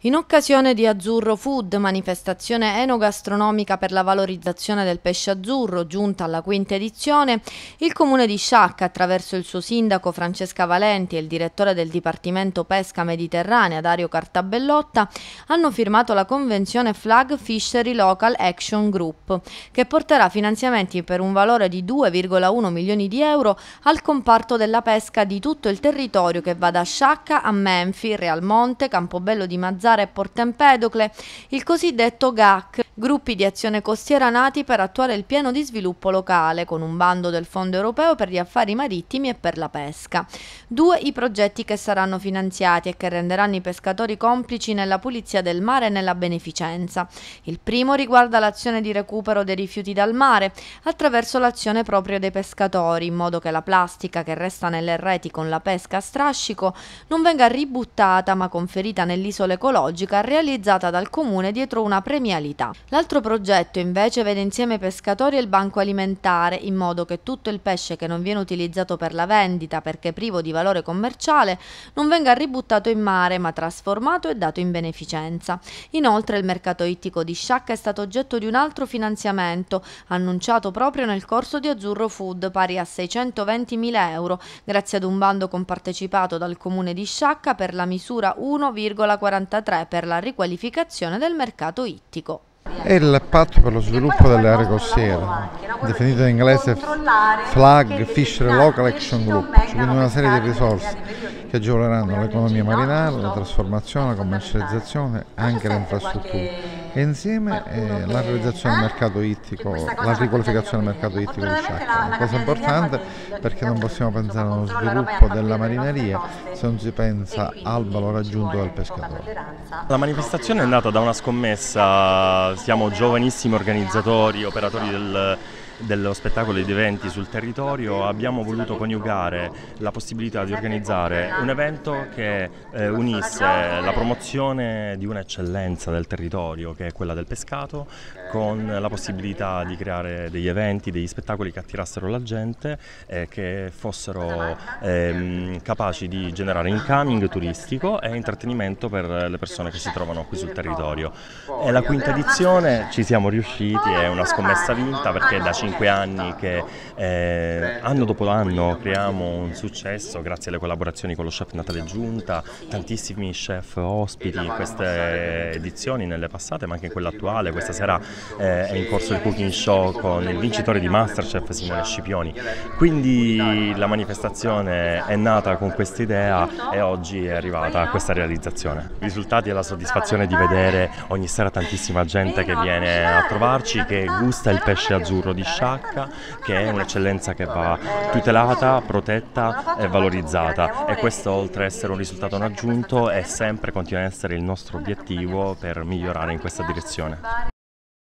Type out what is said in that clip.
In occasione di Azzurro Food, manifestazione enogastronomica per la valorizzazione del pesce azzurro, giunta alla quinta edizione, il comune di Sciacca, attraverso il suo sindaco Francesca Valenti e il direttore del Dipartimento Pesca Mediterranea Dario Cartabellotta, hanno firmato la convenzione Flag Fishery Local Action Group, che porterà finanziamenti per un valore di 2,1 milioni di euro al comparto della pesca di tutto il territorio che va da Sciacca a Menfi, Real Monte, Campobello di Mazzara, organizzare a Porto Empedocle il cosiddetto GAC, Gruppi di azione costiera nati per attuare il piano di sviluppo locale con un bando del Fondo europeo per gli affari marittimi e per la pesca. Due i progetti che saranno finanziati e che renderanno i pescatori complici nella pulizia del mare e nella beneficenza. Il primo riguarda l'azione di recupero dei rifiuti dal mare attraverso l'azione propria dei pescatori, in modo che la plastica che resta nelle reti con la pesca a strascico non venga ributtata ma conferita nell'isola ecologica realizzata dal comune dietro una premialità. L'altro progetto invece vede insieme i pescatori e il banco alimentare, in modo che tutto il pesce che non viene utilizzato per la vendita perché privo di valore commerciale non venga ributtato in mare ma trasformato e dato in beneficenza. Inoltre il mercato ittico di Sciacca è stato oggetto di un altro finanziamento, annunciato proprio nel corso di Azzurro Food, pari a 620.000 euro, grazie ad un bando compartecipato dal comune di Sciacca per la misura 1,43 per la riqualificazione del mercato ittico è il patto per lo sviluppo delle aree costiere, definito in inglese FLAG Fisher Local Action Group, quindi una serie di risorse che agevoleranno l'economia marinara, la trasformazione, la commercializzazione e anche le infrastrutture e insieme eh, la realizzazione del ah, mercato ittico, la riqualificazione del mercato ittico di Sciacca. una Cosa importante perché non possiamo pensare allo sviluppo della marineria se non si pensa al valore aggiunto del pescatore. La manifestazione è nata da una scommessa, siamo giovanissimi organizzatori, operatori del dello spettacolo e eventi sul territorio abbiamo voluto coniugare la possibilità di organizzare un evento che eh, unisse la promozione di un'eccellenza del territorio che è quella del pescato con la possibilità di creare degli eventi, degli spettacoli che attirassero la gente e che fossero ehm, capaci di generare incoming turistico e intrattenimento per le persone che si trovano qui sul territorio. È la quinta edizione, ci siamo riusciti, è una scommessa vinta perché da 5 5 anni che eh, certo. anno dopo anno creiamo un successo grazie alle collaborazioni con lo chef Natale Giunta, tantissimi chef ospiti in queste edizioni, nelle passate ma anche in quella attuale. Questa sera eh, è in corso il cooking show con il vincitore di Masterchef Simone Scipioni. Quindi la manifestazione è nata con questa idea e oggi è arrivata a questa realizzazione. I risultati e la soddisfazione di vedere ogni sera tantissima gente che viene a trovarci, che gusta il pesce azzurro di chef sciacca, che è un'eccellenza che va tutelata, protetta e valorizzata. E questo, oltre ad essere un risultato non aggiunto, è sempre continua ad essere il nostro obiettivo per migliorare in questa direzione.